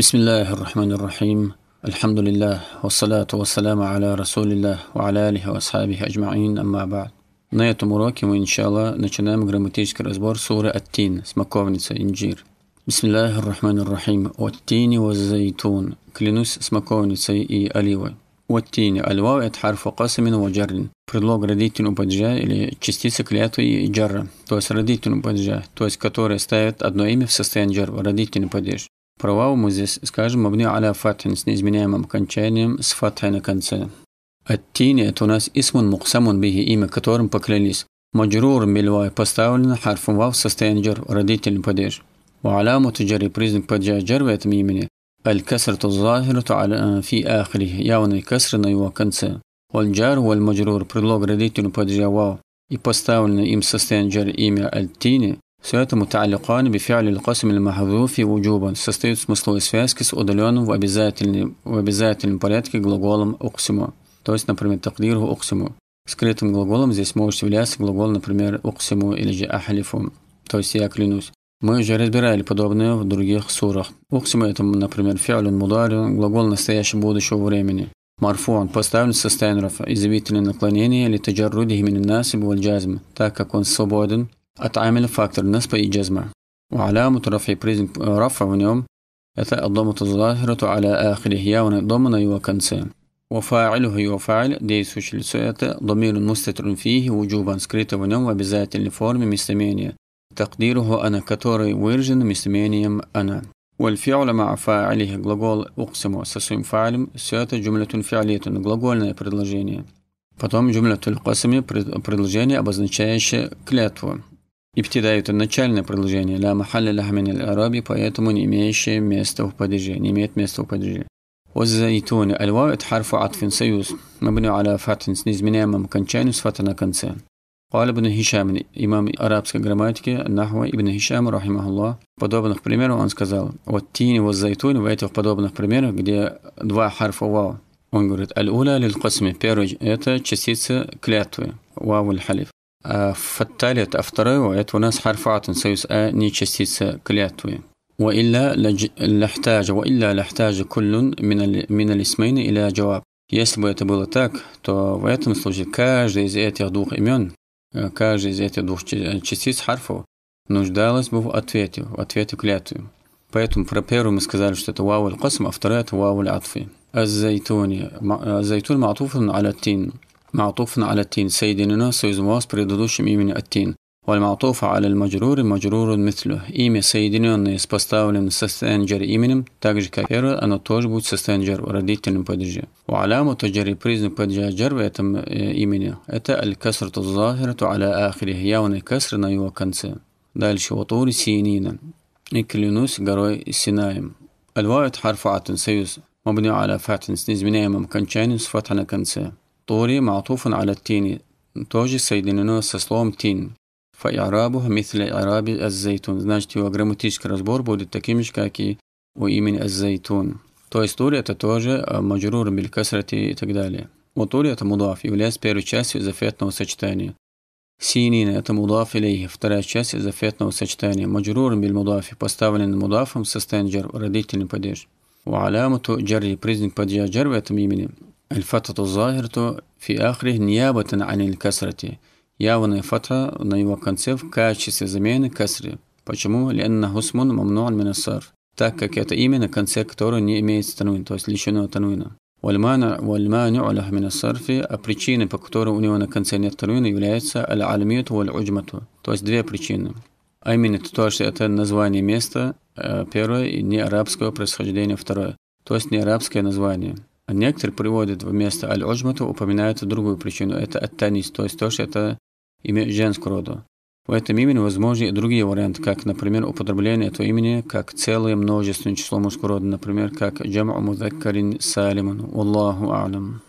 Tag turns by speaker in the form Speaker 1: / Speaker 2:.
Speaker 1: بسم الله الرحمن الرحيم الحمد لله والصلاة والسلام على رسول الله وعلى آله وأصحابه أجمعين أما بعد На этом уроке мы, иншалла, начинаем грамматический разбор суры Аттин, смоковница, инжир. Бисмиллахи рахман рахим. Оттини ваззайтун. Клянусь смоковницей и оливой. Оттини. Альвау – это харфу касамин ваджарлин. Предлог родительного падежа или частица клятвы и джарра, то есть родительного падежа, то есть которая ставит одно имя в состояние джарва, родительный падеж. мы здесь, скажем, мабни аля фатхин с неизменяемым окончанием с фатхой на конце. Аттини – это у нас исмун муксамун бихи, имя которым поклялись. Маджрур милвай поставлен харфом вав в состоянии джар, родительный падеж. У аляму признак в этом وعلامة جري بريزنك بجا фи ахри явный الظاهرة на его конце. ياون джар у аль маджрур предлог родительный падежа вау и поставлено им состояние джар имя аль тини Все это муталикан бифиали лкасим и вуджубан состоит в смысловой связке с удаленным в обязательном, в обязательном порядке глаголом уксиму, то есть, например, такдиру уксиму. Скрытым глаголом здесь может являться глагол, например, уксиму или же ахалифу, то есть я клянусь. Мы уже разбирали подобное в других сурах. Уксиму это, например, фиалин мударин, глагол настоящего будущего времени. Марфуан поставлен в состояние изъявительное наклонение или таджарруди нас и джазм, так как он свободен أتعامل فاكتور نسبة جزمة وعلامة رفع بريزنج رفع ونيوم الضمة الظاهرة على آخره ونضمن وكنسان وفاعله يفعل دي سوشل سويتا ضمير مستتر فيه وجوبا سكريتا ونوم وبذات الفورم مستمانيا تقديره أنا كتوري ويرجن مستمينيم أنا والفعل مع فاعله غلغول أقسم со فاعل سويتا جملة فعلية глагольное предложение Потом جملة القسم предложение, обозначающее клятву. Ибтида – это начальное продолжение ля махалля ля хамин араби, поэтому не имеющее места в падеже, не имеет места в падеже. والزيتون الواو это حرف عطف سيوس مبني على فتح سنيز من امام كنشان فتنا كنسان قال ابن هشام имам арабской грамматики нахва ибн Хишам, رحمه подобных примеров он сказал вот тини вот зайтун в этих подобных примерах где два харфа вау он говорит аль-уля лил первый это частица клятвы вау халиф В-талет, а второе, это у нас харф атун, союз А, не частица клятвы. وإلا لاحتاج وإلا لاحتاج كل من, من الاسمين إلى جواب Если бы это было так, то в этом случае каждый из этих двух имен, каждая из этих двух частиц харфов нуждалась бы в ответе, в ответе клятвы. Поэтому про первую мы сказали, что это вау аль-касм, а вторая это вау аль-атфи. Аз-зайтуни. Аз-зайтун ма'туфун аля тин. معطوفنا على التين سيدي نونس ويزمواس بريدودوشم إيمن التين والمعطوفة على المجرور مجرور مثله إيمي سيدي نونس بستاولم سستانجر إيمنم تاجر كافير أنا توج بوت سستانجر ورديتن بودجي وعلامة تجري بريزن بودجا جرب يتم آه، إيمنه أتى الكسرة الظاهرة على آخره ياون الكسر نيو كنسة دالش وطور سينينا إكلينوس جروي سينايم الواحد حرف عتن سيوس مبني على فاتنس سنيز منيم ممكن تشاينس فتحنا الأسطوري معطوف على التين тоже соединено со словом «тин». فإعرابه مثل إعراب الزيتون. Значит, его грамматический разбор будет таким же, как и у имени الزيتون. То есть тур это тоже э, маджрур белькасрати и так далее. Вот тур это мудаф, является первой частью зафетного сочетания. Синин – это мудаф илейхи, вторая часть зафетного сочетания. Маджрур биль мудафи, поставлен мудафом со стенджер, родительный падеж. У алямуту джарри, признак падежа в этом имени. الفتحة الظاهرة في آخره نيابة عن الكسرة явная фатха на его конце в качестве замены касри. Почему? Ленна гусмун мамнуан минасар. Так как это имя, на конце которого не имеет тануин, то есть лишенного тануина. Вальманю алях минасарфи, а причины, по которой у него на конце нет тануина, являются аль-альмиту валь-уджмату. То есть две причины. А именно то, что это название места, э, первое, и не арабского происхождения, второе. То есть не арабское название. Некоторые приводят вместо аль-оджмата, упоминают другую причину. Это ат-танис, то есть то, что это имя женского рода. В этом имени возможны и другие варианты, как, например, употребление этого имени как целое множественное число мужского рода, например, как Джама мудаккарин салиман. Аллаху алям.